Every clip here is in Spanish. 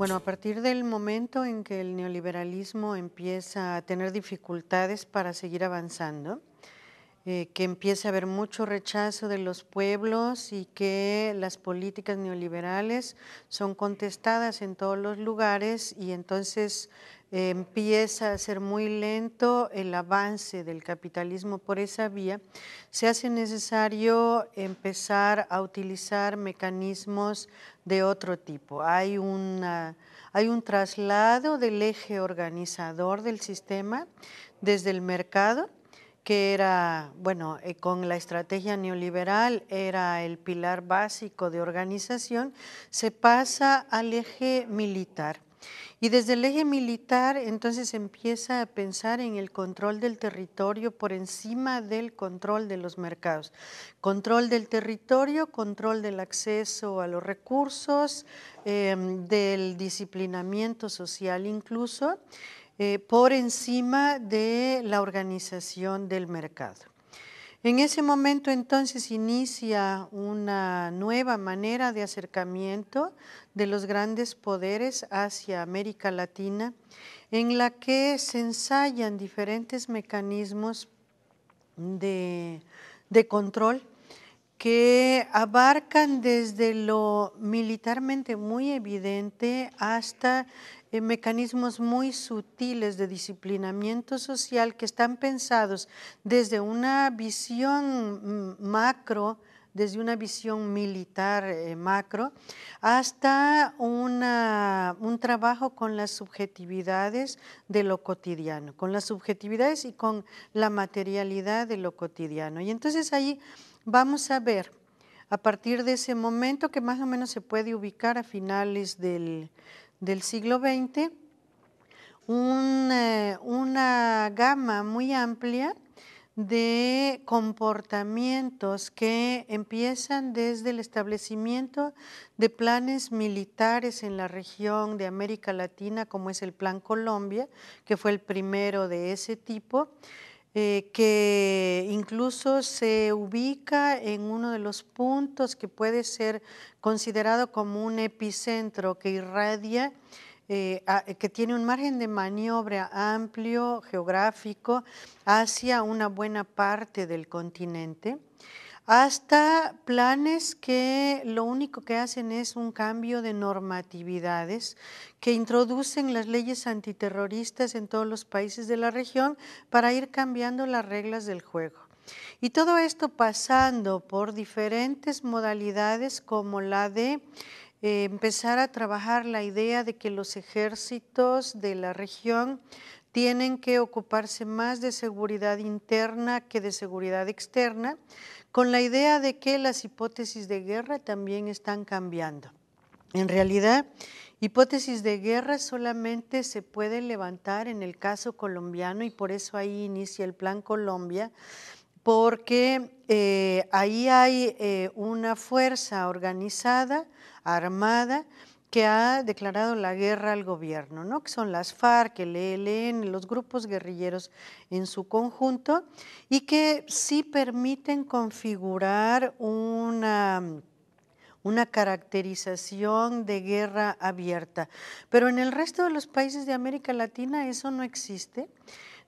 Bueno, a partir del momento en que el neoliberalismo empieza a tener dificultades para seguir avanzando, eh, que empieza a haber mucho rechazo de los pueblos y que las políticas neoliberales son contestadas en todos los lugares y entonces empieza a ser muy lento el avance del capitalismo por esa vía, se hace necesario empezar a utilizar mecanismos de otro tipo. Hay, hay un traslado del eje organizador del sistema desde el mercado, que era, bueno, eh, con la estrategia neoliberal era el pilar básico de organización, se pasa al eje militar y desde el eje militar entonces empieza a pensar en el control del territorio por encima del control de los mercados. Control del territorio, control del acceso a los recursos, em, del disciplinamiento social incluso, eh, por encima de la organización del mercado. En ese momento entonces inicia una nueva manera de acercamiento de los grandes poderes hacia América Latina, en la que se ensayan diferentes mecanismos de, control que abarcan desde lo militarmente muy evidente hasta mecanismos muy sutiles de disciplinamiento social que están pensados desde una visión mm, macro, desde una visión militar eh, macro, hasta un trabajo con las subjetividades de lo cotidiano, con las subjetividades y con la materialidad de lo cotidiano. Y entonces ahí vamos a ver, a partir de ese momento que más o menos se puede ubicar a finales del, del siglo XX, eh, una, gama muy amplia de comportamientos que empiezan desde el establecimiento de planes militares en la región de América Latina, como es el Plan Colombia, que fue el primero de ese tipo, eh, que incluso se ubica en uno de los puntos que puede ser considerado como un epicentro que irradia, eh, que tiene un margen de maniobra amplio geográfico hacia una buena parte del continente hasta planes que lo único que hacen es un cambio de normatividades que introducen las leyes antiterroristas en todos los países de la región para ir cambiando las reglas del juego. Y todo esto pasando por diferentes modalidades como la de eh, empezar a trabajar la idea de que los ejércitos de la región tienen que ocuparse más de seguridad interna que de seguridad externa, con la idea de que las hipótesis de guerra también están cambiando. En realidad, hipótesis de guerra solamente se puede levantar en el caso colombiano y por eso ahí inicia el Plan Colombia, porque eh, ahí hay eh, una fuerza organizada, armada, que ha declarado la guerra al gobierno, ¿no? que son las FARC, el ELN, los grupos guerrilleros en su conjunto, y que sí permiten configurar una, una caracterización de guerra abierta. Pero en el resto de los países de América Latina eso no existe.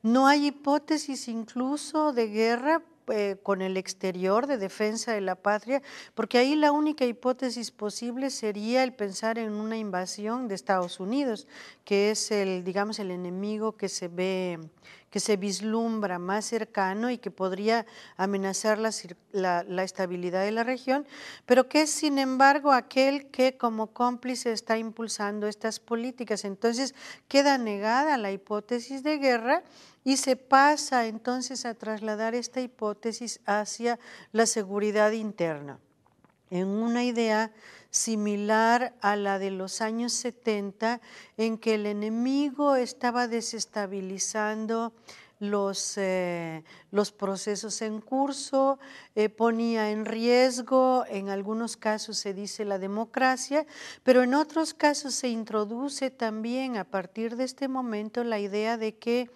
No hay hipótesis incluso de guerra eh, con el exterior de defensa de la patria, porque ahí la única hipótesis posible sería el pensar en una invasión de Estados Unidos, que es el, digamos, el enemigo que se ve que se vislumbra más cercano y que podría amenazar la, estabilidad de la región, pero que es sin embargo aquel que como cómplice está impulsando estas políticas. Entonces queda negada la hipótesis de guerra y se pasa entonces a trasladar esta hipótesis hacia la seguridad interna, en una idea similar a la de los años 70, en que el enemigo estaba desestabilizando los, eh, los procesos en curso, eh, ponía en riesgo, en algunos casos se dice la democracia, pero en otros casos se introduce también a partir de este momento la idea de que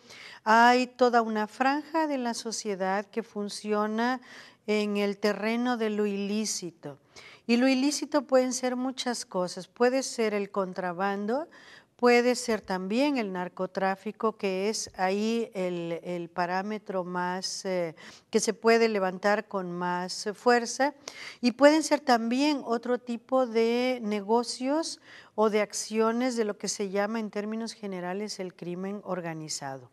hay toda una franja de la sociedad que funciona en el terreno de lo ilícito. Y lo ilícito pueden ser muchas cosas. Puede ser el contrabando, puede ser también el narcotráfico, que es ahí el, parámetro más eh, que se puede levantar con más fuerza. Y pueden ser también otro tipo de negocios o de acciones de lo que se llama en términos generales el crimen organizado.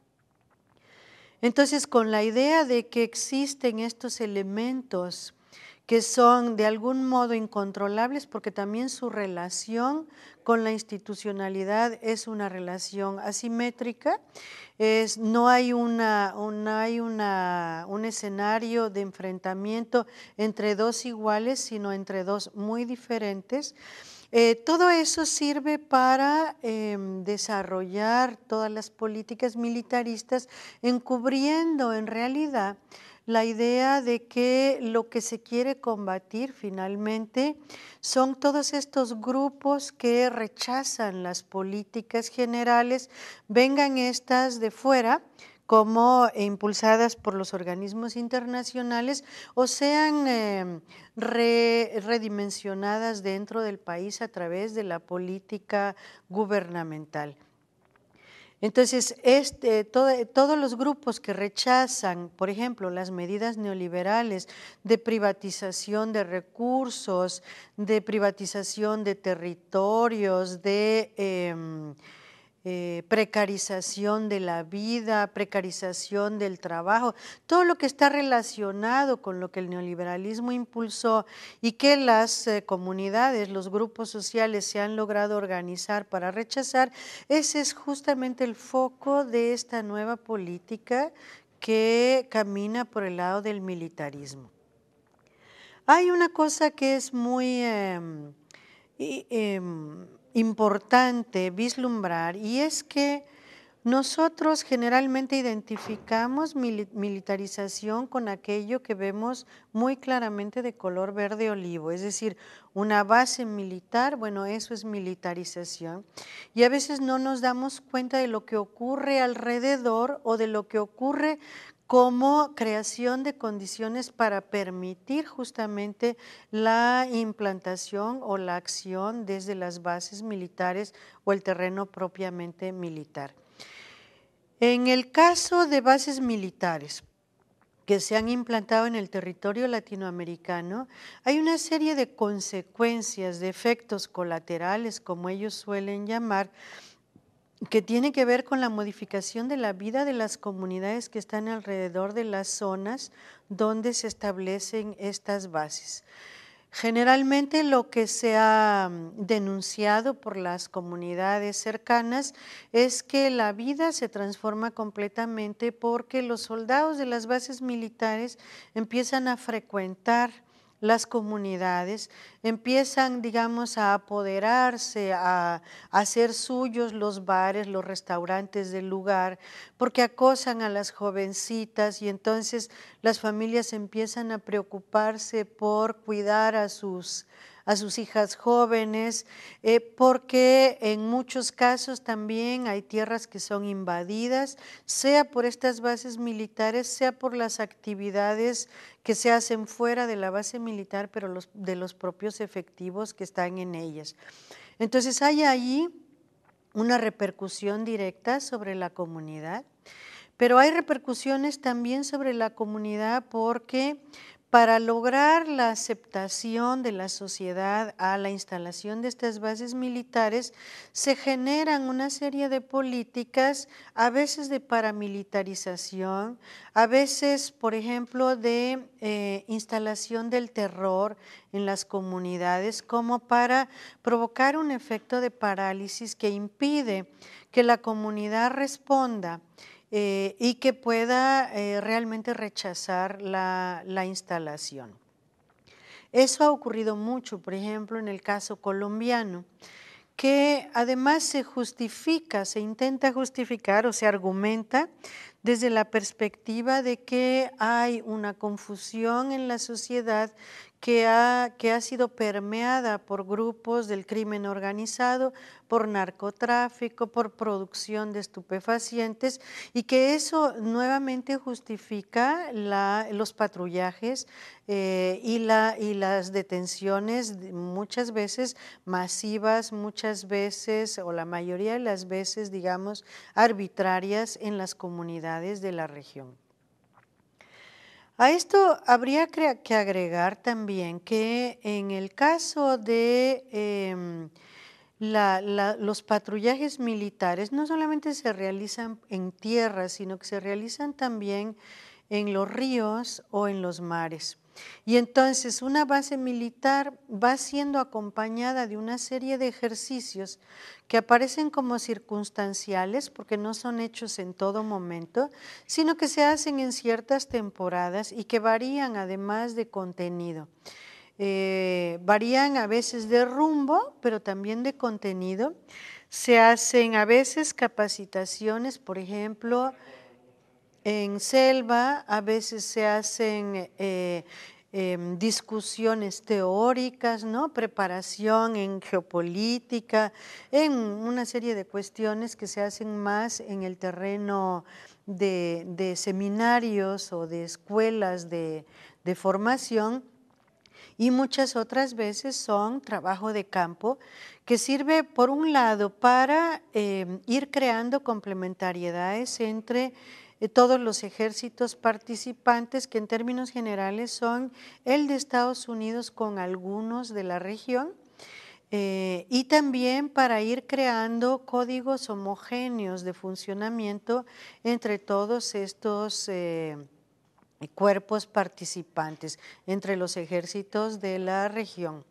Entonces, con la idea de que existen estos elementos, que son de algún modo incontrolables porque también su relación con la institucionalidad es una relación asimétrica, no hay, hay un escenario de enfrentamiento entre dos iguales, sino entre dos muy diferentes. Eh, todo eso sirve para em, desarrollar todas las políticas militaristas, encubriendo en realidad la idea de que lo que se quiere combatir finalmente son todos estos grupos que rechazan las políticas generales, vengan estas de fuera como impulsadas por los organismos internacionales o sean eh, redimensionadas dentro del país a través de la política gubernamental. Entonces, este, todos los grupos que rechazan, por ejemplo, las medidas neoliberales de privatización de recursos, de privatización de territorios, de... Em, eh, precarización de la vida, precarización del trabajo, todo lo que está relacionado con lo que el neoliberalismo impulsó y que las eh, comunidades, los grupos sociales se han logrado organizar para rechazar, ese es justamente el foco de esta nueva política que camina por el lado del militarismo. Hay una cosa que es muy... Em, em, importante vislumbrar y es que nosotros generalmente identificamos militarización con aquello que vemos muy claramente de color verde olivo, es decir, una base militar, bueno, eso es militarización. Y a veces no nos damos cuenta de lo que ocurre alrededor o de lo que ocurre como creación de condiciones para permitir justamente la implantación o la acción desde las bases militares o el terreno propiamente militar. En el caso de bases militares, que se han implantado en el territorio latinoamericano, hay una serie de consecuencias, de efectos colaterales, como ellos suelen llamar, que tiene que ver con la modificación de la vida de las comunidades que están alrededor de las zonas donde se establecen estas bases. Generalmente lo que se ha mm, denunciado por las comunidades cercanas es que la vida se transforma completamente porque los soldados de las bases militares empiezan a frecuentar las comunidades empiezan, digamos, a apoderarse, a, hacer suyos los bares, los restaurantes del lugar, porque acosan a las jovencitas y entonces las familias empiezan a preocuparse por cuidar a sus a sus hijas jóvenes, eh, porque en muchos casos también hay tierras que son invadidas, sea por estas bases militares, sea por las actividades que se hacen fuera de la base militar, pero de los propios efectivos que están en ellas. Entonces hay ahí una repercusión directa sobre la comunidad, pero hay repercusiones también sobre la comunidad porque para lograr la aceptación de la sociedad a la instalación de estas bases militares, se generan una serie de políticas, a veces de paramilitarización, a veces, por ejemplo, de eh, instalación del terror en las comunidades, como para provocar un efecto de parálisis que impide que la comunidad responda. Eh, y que pueda eh, realmente rechazar la, la instalación. Eso ha ocurrido mucho, por ejemplo, en el caso colombiano, que además se justifica, se intenta justificar o se argumenta desde la perspectiva de que hay una confusión en la sociedad que ha, sido permeada por grupos del crimen organizado, por narcotráfico, por producción de estupefacientes y que eso nuevamente justifica los patrullajes eh, y, y las detenciones muchas veces masivas, muchas veces o la mayoría de las veces, digamos, arbitrarias en las comunidades de la región. A esto habría que agregar también que en el caso de em, los patrullajes militares no solamente se realizan en tierra, sino que se realizan también en los ríos o en los mares. Y entonces una base militar va siendo acompañada de una serie de ejercicios que aparecen como circunstanciales porque no son hechos en todo momento, sino que se hacen en ciertas temporadas y que varían además de contenido. Eh, varían a veces de rumbo, pero también de contenido. Se hacen a veces capacitaciones, por ejemplo, en selva a veces se hacen eh, em, discusiones teóricas, ¿no? preparación en geopolítica, en una serie de cuestiones que se hacen más en el terreno de, seminarios o de escuelas de, formación y muchas otras veces son trabajo de campo que sirve por un lado para em, ir creando complementariedades entre eh, todos los ejércitos participantes, que en términos generales son el de Estados Unidos con algunos de la región, eh, y también para ir creando códigos homogéneos de funcionamiento entre todos estos eh, cuerpos participantes entre los ejércitos de la región.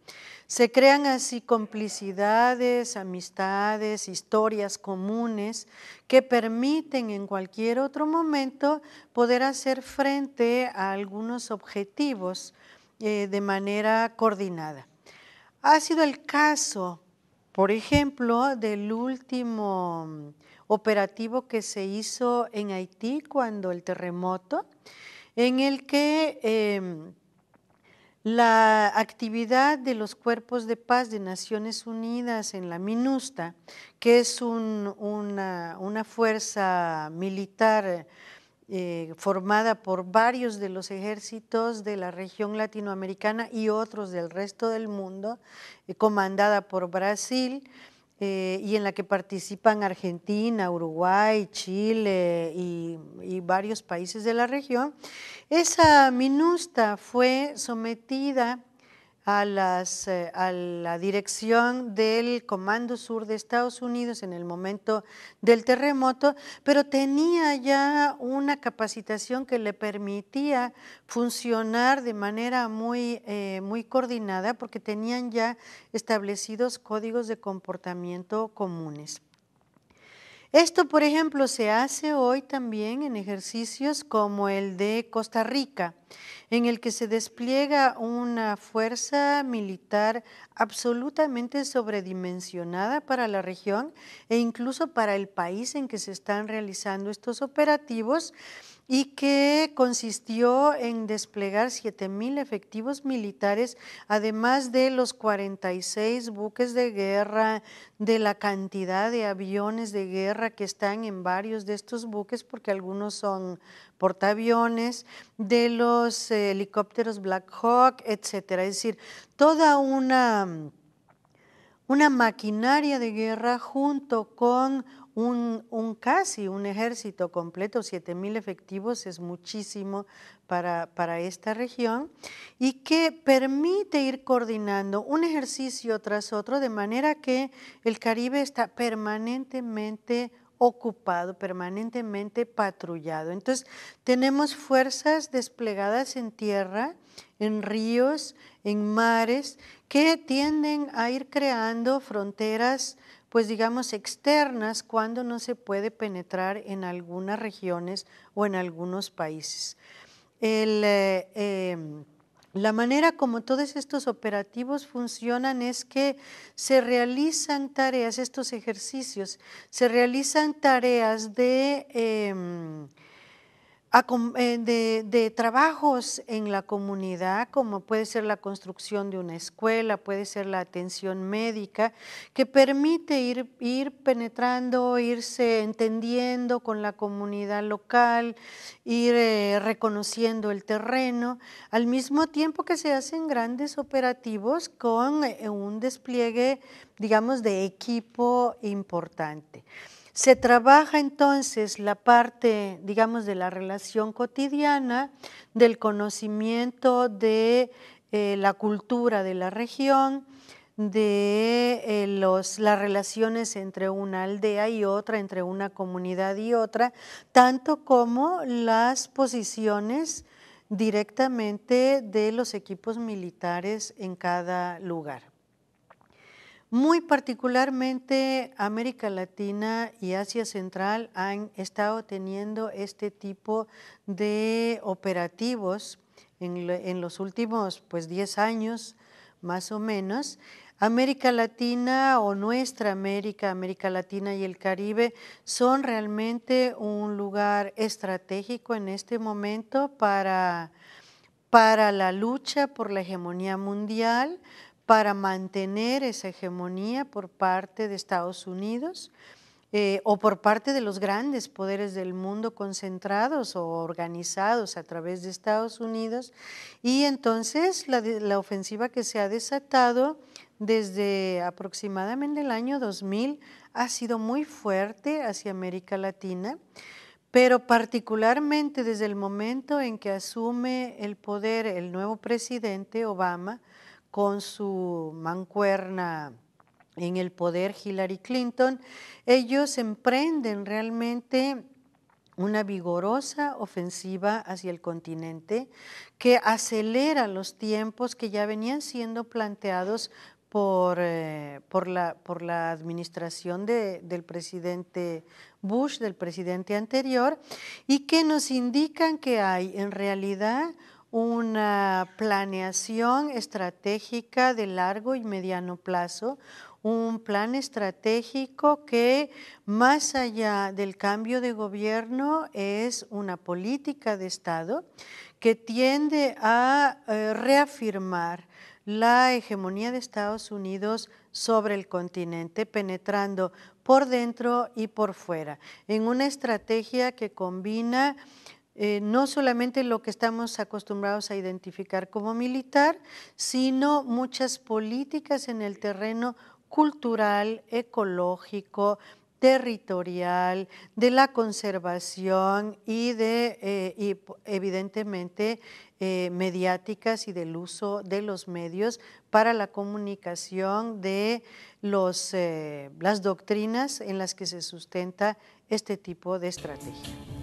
Se crean así complicidades, amistades, historias comunes que permiten en cualquier otro momento poder hacer frente a algunos objetivos eh, de manera coordinada. Ha sido el caso, por ejemplo, del último mm, operativo que se hizo en Haití cuando el terremoto, en el que em, la actividad de los cuerpos de paz de Naciones Unidas en la MINUSTA, que es una, fuerza militar eh, formada por varios de los ejércitos de la región latinoamericana y otros del resto del mundo, eh, comandada por Brasil, eh, y en la que participan Argentina, Uruguay, Chile y, y, varios países de la región, esa minusta fue sometida eh, a, la dirección del Comando Sur de Estados Unidos en el momento del terremoto, pero tenía ya una capacitación que le permitía funcionar de manera muy, eh, muy coordinada porque tenían ya establecidos códigos de comportamiento comunes. Esto, por ejemplo, se hace hoy también en ejercicios como el de Costa Rica, en el que se despliega una fuerza militar absolutamente sobredimensionada para la región e incluso para el país en que se están realizando estos operativos y que consistió en desplegar 7.000 efectivos militares, además de los 46 buques de guerra, de la cantidad de aviones de guerra que están en varios de estos buques, porque algunos son portaaviones, de los eh, helicópteros Black Hawk, etcétera. Es decir, toda una una maquinaria de guerra junto con un, casi un ejército completo, 7.000 efectivos es muchísimo para, para esta región, y que permite ir coordinando un ejercicio tras otro, de manera que el Caribe está permanentemente ocupado, permanentemente patrullado. Entonces, tenemos fuerzas desplegadas en tierra, en ríos, en mares, que tienden a ir creando fronteras pues digamos, externas cuando no se puede penetrar en algunas regiones o en algunos países. Eh, em, la manera como todos estos operativos funcionan es que se realizan tareas, estos ejercicios, se realizan tareas de... Em, eh, de, trabajos en la comunidad, como puede ser la construcción de una escuela, puede ser la atención médica, que permite ir, ir penetrando, irse entendiendo con la comunidad local, ir eh, reconociendo el terreno, al mismo tiempo que se hacen grandes operativos con eh, un despliegue, digamos, de equipo importante. Se trabaja entonces la parte, digamos, de la relación cotidiana, del conocimiento de eh, la cultura de la región, de eh, las relaciones entre una aldea y otra, entre una comunidad y otra, tanto como las posiciones directamente de los equipos militares en cada lugar. Muy particularmente América Latina y Asia Central han estado teniendo este tipo de operativos en, los últimos pues 10 años más o menos. América Latina o nuestra América, América Latina y el Caribe son realmente un lugar estratégico en este momento para, para la lucha por la hegemonía mundial, para mantener esa hegemonía por parte de Estados Unidos eh, o por parte de los grandes poderes del mundo concentrados o organizados a través de Estados Unidos. Y entonces la ofensiva que se ha desatado desde aproximadamente el año 2000 ha sido muy fuerte hacia América Latina, pero particularmente desde el momento en que asume el poder el nuevo presidente Obama, con su mancuerna en el poder Hillary Clinton, ellos emprenden realmente una vigorosa ofensiva hacia el continente que acelera los tiempos que ya venían siendo planteados por, eh, por, la, por la, administración del presidente Bush, del presidente anterior, y que nos indican que hay en realidad una planeación estratégica de largo y mediano plazo, un plan estratégico que más allá del cambio de gobierno es una política de Estado que tiende a eh, reafirmar la hegemonía de Estados Unidos sobre el continente, penetrando por dentro y por fuera, en una estrategia que combina eh, no solamente lo que estamos acostumbrados a identificar como militar, sino muchas políticas en el terreno cultural, ecológico, territorial, de la conservación y de, eh, evidentemente, eh, mediáticas y del uso de los medios para la comunicación de las doctrinas en las que se sustenta este tipo de estrategia.